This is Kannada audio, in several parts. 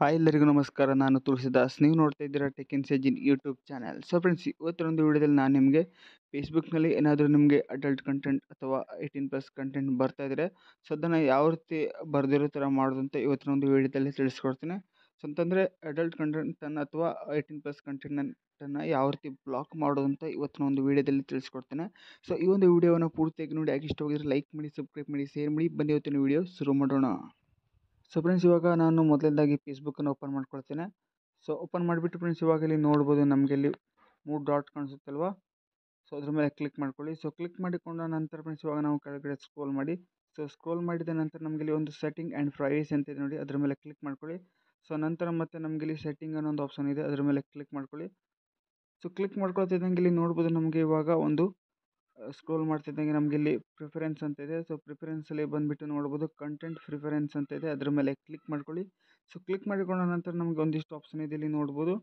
ಹಾಯ್ ಎಲ್ಲರಿಗೂ ನಮಸ್ಕಾರ ನಾನು ತುಳಸಿದಾಸ್ ನೀವು ನೋಡ್ತಾ ಇದ್ದೀರಾ ಟೆಕ್ ಇನ್ ಸೆಜಿನ್ ಯೂಟ್ಯೂಬ್ ಚಾನಲ್ ಸೊ ಫ್ರೆಂಡ್ಸ್ ಇವತ್ತೊಂದು ವೀಡಿಯೋದಲ್ಲಿ ನಾನು ನಿಮಗೆ ಫೇಸ್ಬುಕ್ನಲ್ಲಿ ಏನಾದರೂ ನಿಮಗೆ ಅಡಲ್ಟ್ ಕಂಟೆಂಟ್ ಅಥವಾ ಏಯ್ಟೀನ್ ಪ್ಲಸ್ ಕಂಟೆಂಟ್ ಬರ್ತಾ ಇದ್ದರೆ ಸೊ ಅದನ್ನು ಯಾವ ರೀತಿ ಬರೆದಿರೋ ಥರ ಮಾಡೋದು ಅಂತ ಇವತ್ತಿನ ಒಂದು ವಿಡಿಯೋದಲ್ಲಿ ತಿಳಿಸ್ಕೊಡ್ತೀನಿ ಸೊ ಅಂತಂದರೆ ಅಡಲ್ಟ್ ಕಂಟೆಂಟನ್ನು ಅಥವಾ ಏಯ್ಟೀನ್ ಪ್ಲಸ್ ಕಂಟೆಂಟನ್ನು ಯಾವ ರೀತಿ ಬ್ಲಾಕ್ ಮಾಡೋದು ಅಂತ ಇವತ್ತಿನ ಒಂದು ವೀಡಿಯೋದಲ್ಲಿ ತಿಳಿಸ್ಕೊಡ್ತೇನೆ ಸೊ ಈ ಒಂದು ವಿಡಿಯೋವನ್ನು ಪೂರ್ತಿಯಾಗಿ ನೋಡಿ ಇಷ್ಟ ಇಷ್ಟವಾಗಿದ್ರೆ ಲೈಕ್ ಮಾಡಿ ಸಬ್ಸ್ಕ್ರೈಬ್ ಮಾಡಿ ಶೇರ್ ಮಾಡಿ ಬನ್ನಿ ಇವತ್ತಿನ ವಿಡಿಯೋ ಶುರು ಮಾಡೋಣ ಸೊ ಫ್ರೆಂಡ್ಸ್ ಇವಾಗ ನಾನು ಮೊದಲನೇದಾಗಿ ಫೇಸ್ಬುಕ್ಕನ್ನು ಓಪನ್ ಮಾಡ್ಕೊಳ್ತೇನೆ ಸೊ ಓಪನ್ ಮಾಡಿಬಿಟ್ಟು ಫ್ರೆಂಡ್ಸ್ ಇವಾಗ ಇಲ್ಲಿ ನೋಡ್ಬೋದು ನಮಗೆ ಇಲ್ಲಿ ಮೂರು ಡಾಟ್ ಕಾಣಿಸುತ್ತಲ್ವಾ ಸೊ ಅದ್ರ ಮೇಲೆ ಕ್ಲಿಕ್ ಮಾಡ್ಕೊಳ್ಳಿ ಸೊ ಕ್ಲಿಕ್ ಮಾಡಿಕೊಂಡ ನಂತರ ಫ್ರೆಂಡ್ಸ್ ಇವಾಗ ನಾವು ಕೆಳಗಡೆ ಸ್ಕ್ರೋಲ್ ಮಾಡಿ ಸೊ ಸ್ಕ್ರೋಲ್ ಮಾಡಿದ ನಂತರ ನಮಗೆ ಇಲ್ಲಿ ಒಂದು ಸೆಟ್ಟಿಂಗ್ ಆ್ಯಂಡ್ ಪ್ರೈವೇಸಿ ಅಂತ ಇದೆ ನೋಡಿ ಅದ್ರ ಮೇಲೆ ಕ್ಲಿಕ್ ಮಾಡ್ಕೊಳ್ಳಿ ಸೊ ನಂತರ ಮತ್ತೆ ನಮಗೆ ಇಲ್ಲಿ ಸೆಟ್ಟಿಂಗ್ ಅನ್ನೋ ಒಂದು ಆಪ್ಷನ್ ಇದೆ ಅದ್ರ ಮೇಲೆ ಕ್ಲಿಕ್ ಮಾಡ್ಕೊಳ್ಳಿ ಸೊ ಕ್ಲಿಕ್ ಮಾಡ್ಕೊಳ್ತಿದ್ದಂಗೆ ಇಲ್ಲಿ ನೋಡ್ಬೋದು ನಮಗೆ ಇವಾಗ ಒಂದು ಸ್ಕ್ರೋಲ್ ಮಾಡ್ತಿದ್ದಂಗೆ ಇಲ್ಲಿ ಪ್ರಿಫರೆನ್ಸ್ ಅಂತ ಇದೆ ಸೊ ಪ್ರಿಫರೆನ್ಸಲ್ಲಿ ಬಂದುಬಿಟ್ಟು ನೋಡ್ಬೋದು ಕಂಟೆಂಟ್ ಪ್ರಿಫರೆನ್ಸ್ ಅಂತ ಇದೆ ಅದ್ರ ಮೇಲೆ ಕ್ಲಿಕ್ ಮಾಡ್ಕೊಳ್ಳಿ ಸೊ ಕ್ಲಿಕ್ ಮಾಡಿಕೊಂಡ ನಂತರ ನಮಗೆ ಒಂದಿಷ್ಟು ಆಪ್ಷನ್ ಇದೆ ಇಲ್ಲಿ ನೋಡ್ಬೋದು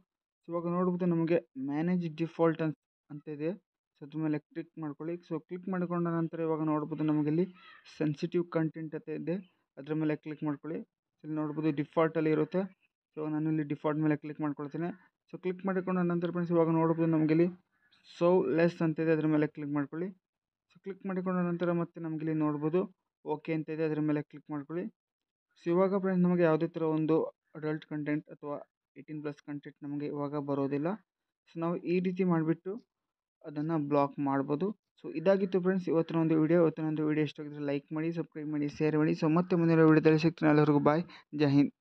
ಸೊ ಇವಾಗ ನೋಡ್ಬೋದು ನಮಗೆ ಮ್ಯಾನೇಜ್ ಡಿಫಾಲ್ಟ್ ಅಂತ ಅಂತ ಇದೆ ಸೊ ಅದ್ರ ಮೇಲೆ ಕ್ಲಿಕ್ ಮಾಡ್ಕೊಳ್ಳಿ ಸೊ ಕ್ಲಿಕ್ ಮಾಡಿಕೊಂಡ ನಂತರ ಇವಾಗ ನೋಡ್ಬೋದು ಇಲ್ಲಿ ಸೆನ್ಸಿಟಿವ್ ಕಂಟೆಂಟ್ ಅಂತ ಇದೆ ಅದರ ಮೇಲೆ ಕ್ಲಿಕ್ ಮಾಡ್ಕೊಳ್ಳಿ ಇಲ್ಲಿ ನೋಡ್ಬೋದು ಡಿಫಾಲ್ಟಲ್ಲಿ ಇರುತ್ತೆ ಸೊ ನಾನು ಇಲ್ಲಿ ಡಿಫಾಲ್ಟ್ ಮೇಲೆ ಕ್ಲಿಕ್ ಮಾಡ್ಕೊಳ್ತೀನಿ ಸೊ ಕ್ಲಿಕ್ ಮಾಡಿಕೊಂಡ ನಂತರ ಫ್ರೆಂಡ್ಸ್ ಇವಾಗ ನೋಡ್ಬೋದು ಇಲ್ಲಿ ಸೋ ಲೆಸ್ ಇದೆ ಅದ್ರ ಮೇಲೆ ಕ್ಲಿಕ್ ಮಾಡ್ಕೊಳ್ಳಿ ಸೊ ಕ್ಲಿಕ್ ಮಾಡಿಕೊಂಡ ನಂತರ ಮತ್ತೆ ನಮಗಿಲ್ಲಿ ನೋಡ್ಬೋದು ಓಕೆ ಅಂತ ಇದೆ ಅದ್ರ ಮೇಲೆ ಕ್ಲಿಕ್ ಮಾಡ್ಕೊಳ್ಳಿ ಸೊ ಇವಾಗ ಫ್ರೆಂಡ್ಸ್ ನಮಗೆ ಯಾವುದೇ ಥರ ಒಂದು ಅಡಲ್ಟ್ ಕಂಟೆಂಟ್ ಅಥವಾ ಏಯ್ಟೀನ್ ಪ್ಲಸ್ ಕಂಟೆಂಟ್ ನಮಗೆ ಇವಾಗ ಬರೋದಿಲ್ಲ ಸೊ ನಾವು ಈ ರೀತಿ ಮಾಡಿಬಿಟ್ಟು ಅದನ್ನು ಬ್ಲಾಕ್ ಮಾಡ್ಬೋದು ಸೊ ಇದಾಗಿತ್ತು ಫ್ರೆಂಡ್ಸ್ ಇವತ್ತಿನ ಒಂದು ವೀಡಿಯೋ ಇವತ್ತಿನ ಒಂದು ವೀಡಿಯೋ ಇಷ್ಟ ಆಗಿದ್ರೆ ಲೈಕ್ ಮಾಡಿ ಸಬ್ಸ್ಕ್ರೈಬ್ ಮಾಡಿ ಶೇರ್ ಮಾಡಿ ಸೊ ಮತ್ತೆ ಮುಂದಿನ ವೀಡಿಯೋದಲ್ಲಿ ಸಿಗ್ತೀನಿ ಎಲ್ಲರಿಗೂ ಬಾಯ್ ಜೈ ಹಿಂದ್